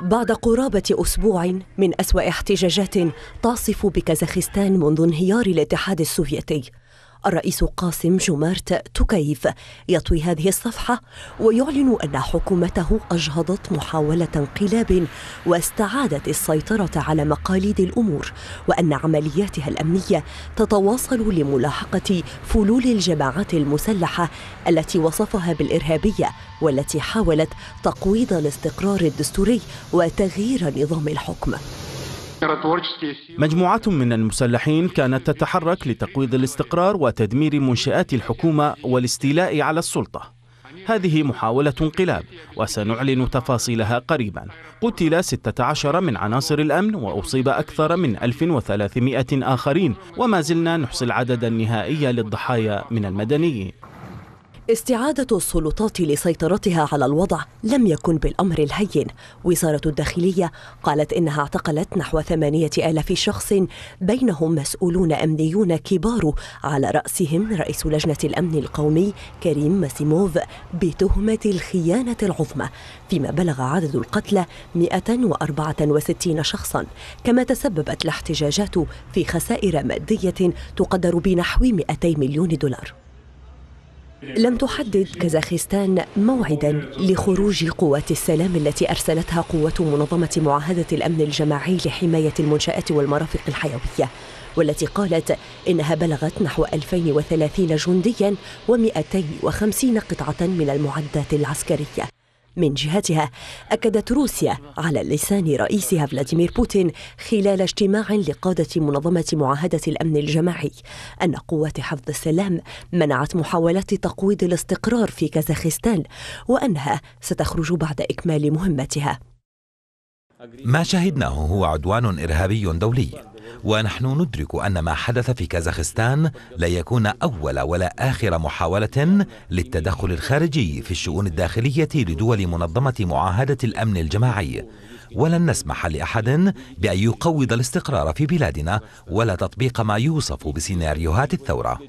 بعد قرابة أسبوع من أسوأ احتجاجات تعصف بكازاخستان منذ انهيار الاتحاد السوفيتي الرئيس قاسم جمارت تكيف يطوي هذه الصفحة ويعلن أن حكومته أجهضت محاولة انقلاب واستعادت السيطرة على مقاليد الأمور وأن عملياتها الأمنية تتواصل لملاحقة فلول الجماعات المسلحة التي وصفها بالإرهابية والتي حاولت تقويض الاستقرار الدستوري وتغيير نظام الحكم مجموعات من المسلحين كانت تتحرك لتقويض الاستقرار وتدمير منشآت الحكومة والاستيلاء على السلطة هذه محاولة انقلاب وسنعلن تفاصيلها قريبا قتل 16 من عناصر الأمن وأصيب أكثر من 1300 آخرين وما زلنا نحصي العدد النهائي للضحايا من المدنيين استعادة السلطات لسيطرتها على الوضع لم يكن بالأمر الهين وزارة الداخلية قالت إنها اعتقلت نحو ثمانية آلاف شخص بينهم مسؤولون أمنيون كبار على رأسهم رئيس لجنة الأمن القومي كريم ماسيموف بتهمة الخيانة العظمى فيما بلغ عدد القتلى 164 شخصا كما تسببت الاحتجاجات في خسائر مادية تقدر بنحو 200 مليون دولار لم تحدد كازاخستان موعدا لخروج قوات السلام التي ارسلتها قوات منظمه معاهده الامن الجماعي لحمايه المنشات والمرافق الحيويه والتي قالت إنها بلغت نحو 2030 جنديا و250 قطعة من المعدات العسكرية من جهتها أكدت روسيا على لسان رئيسها فلاديمير بوتين خلال اجتماع لقادة منظمة معاهدة الأمن الجماعي أن قوات حفظ السلام منعت محاولات تقويض الاستقرار في كازاخستان وأنها ستخرج بعد إكمال مهمتها ما شهدناه هو عدوان إرهابي دولي ونحن ندرك أن ما حدث في كازاخستان لا يكون أول ولا آخر محاولة للتدخل الخارجي في الشؤون الداخلية لدول منظمة معاهدة الأمن الجماعي ولن نسمح لأحد بأن يقوض الاستقرار في بلادنا ولا تطبيق ما يوصف بسيناريوهات الثورة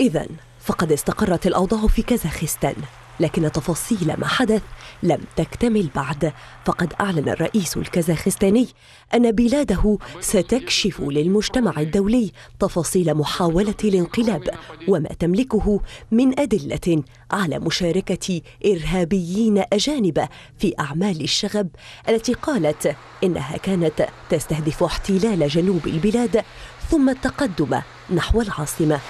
إذا فقد استقرت الأوضاع في كازاخستان لكن تفاصيل ما حدث لم تكتمل بعد فقد أعلن الرئيس الكازاخستاني أن بلاده ستكشف للمجتمع الدولي تفاصيل محاولة الانقلاب وما تملكه من أدلة على مشاركة إرهابيين أجانب في أعمال الشغب التي قالت إنها كانت تستهدف احتلال جنوب البلاد ثم التقدم نحو العاصمة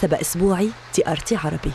سبأ أسبوعي تي آر تي عربي